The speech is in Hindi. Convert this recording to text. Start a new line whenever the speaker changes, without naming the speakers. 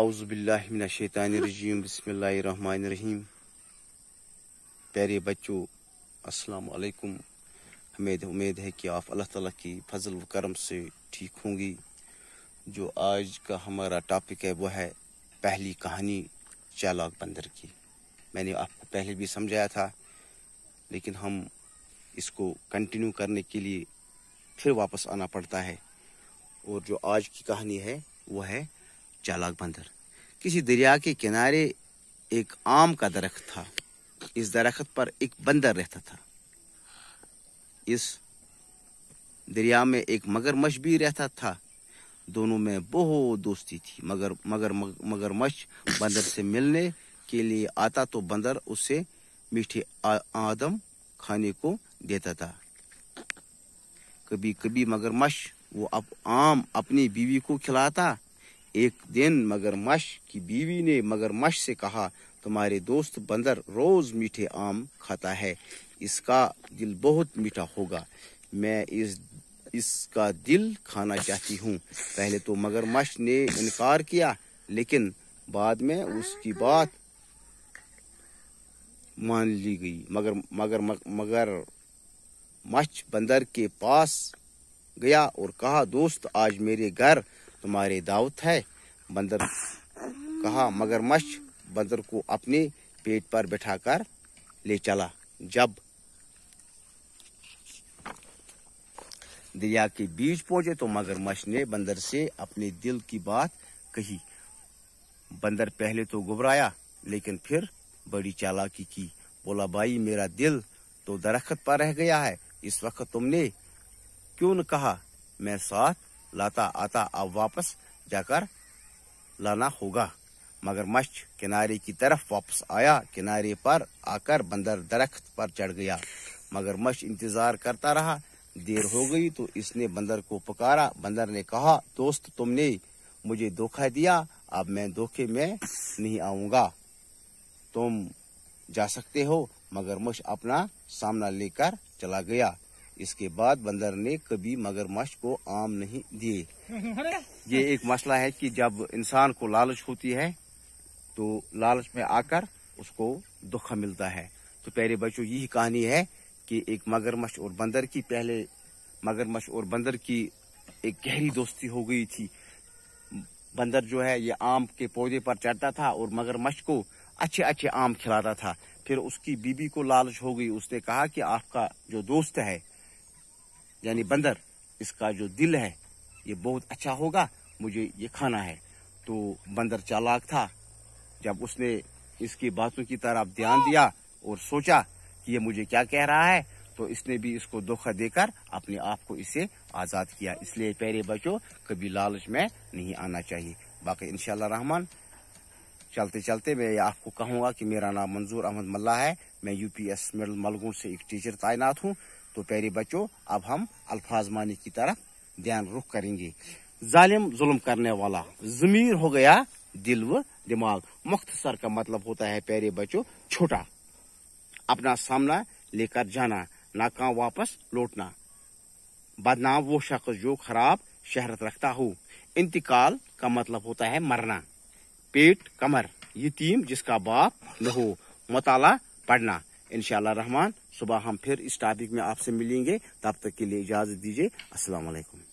अवज़बिल्लिमिनशैतानरजीम बसमीम प्यारे बच्चों असलकुम हमें उम्मीद है कि आप अल्लाह ताला की फजल व करम से ठीक होंगी जो आज का हमारा टॉपिक है वो है पहली कहानी चालाक बंदर की मैंने आपको पहले भी समझाया था लेकिन हम इसको कंटिन्यू करने के लिए फिर वापस आना पड़ता है और जो आज की कहानी है वो है चालाक बंदर किसी दरिया के किनारे एक आम का दरख्त था इस दरख्त पर एक बंदर रहता था इस दरिया में एक मगरमच्छ भी रहता था दोनों में बहुत दोस्ती थी मगर मगर मगरमच्छ बंदर से मिलने के लिए आता तो बंदर उसे मीठे आदम खाने को देता था कभी कभी मगरमच्छ वो अब आम अपनी बीवी को खिलाता एक दिन मगरमच्छ की बीवी ने मगरमच्छ से कहा तुम्हारे दोस्त बंदर रोज मीठे आम खाता है इसका दिल बहुत मीठा होगा मैं इस इसका दिल खाना चाहती हूँ पहले तो मगरमच्छ ने इनकार किया लेकिन बाद में उसकी बात मान ली गई मगर मगर मगर मच्छ बंदर के पास गया और कहा दोस्त आज मेरे घर तुम्हारी दावत है बंदर कहा मगरमच्छ बंदर को अपने पेट पर बैठाकर ले चला जब दरिया के बीच पहुंचे तो मगरमच्छ ने बंदर से अपने दिल की बात कही बंदर पहले तो घबराया लेकिन फिर बड़ी चालाकी की बोला भाई मेरा दिल तो दरख्त पर रह गया है इस वक्त तुमने क्यों न कहा मैं साथ लाता आता अब वापस जाकर लाना होगा मगरमच्छ किनारे की तरफ वापस आया किनारे पर आकर बंदर दरख्त पर चढ़ गया मगरमच्छ इंतजार करता रहा देर हो गई तो इसने बंदर को पुकारा बंदर ने कहा दोस्त तुमने मुझे धोखा दिया अब मैं धोखे में नहीं आऊंगा तुम जा सकते हो मगरमच्छ अपना सामना लेकर चला गया इसके बाद बंदर ने कभी मगरमच्छ को आम नहीं दिए ये एक मसला है कि जब इंसान को लालच होती है तो लालच में आकर उसको दुख मिलता है तो प्यारे बच्चों यही कहानी है कि एक मगरमच्छ और बंदर की पहले मगरमच्छ और बंदर की एक गहरी दोस्ती हो गई थी बंदर जो है ये आम के पौधे पर चढ़ता था और मगरमच्छ को अच्छे अच्छे आम खिलाता था फिर उसकी बीबी को लालच हो गई उसने कहा कि आपका जो दोस्त है यानी बंदर इसका जो दिल है ये बहुत अच्छा होगा मुझे ये खाना है तो बंदर चालाक था जब उसने इसकी बातों की तरफ ध्यान दिया और सोचा कि ये मुझे क्या कह रहा है तो इसने भी इसको धोखा देकर अपने आप को इसे आज़ाद किया इसलिए प्यारे बच्चों कभी लालच में नहीं आना चाहिए बाकी इनशाला रहमान चलते चलते मैं आपको कहूंगा कि मेरा नाम मंजूर अहमद मल्ला है मैं यूपीएस मिडल मलगुंड से एक टीचर तैनात हूँ तो प्यारे बच्चों अब हम अल्फाज मानी की तरफ ध्यान रुख करेंगे जालिम जुल्म करने वाला जमीर हो गया दिल व दिमाग मुख्तसर का मतलब होता है प्यारे बच्चों छोटा अपना सामना लेकर जाना नाकाम वापस लौटना बदनाम वो शख्स जो खराब शहरत रखता हो इंतकाल का मतलब होता है मरना पेट कमर यतीम जिसका बाप न हो मताला पढ़ना इन रहमान सुबह हम फिर इस टॉपिक में आपसे मिलेंगे तब तक के लिए इजाज़त दीजिए असल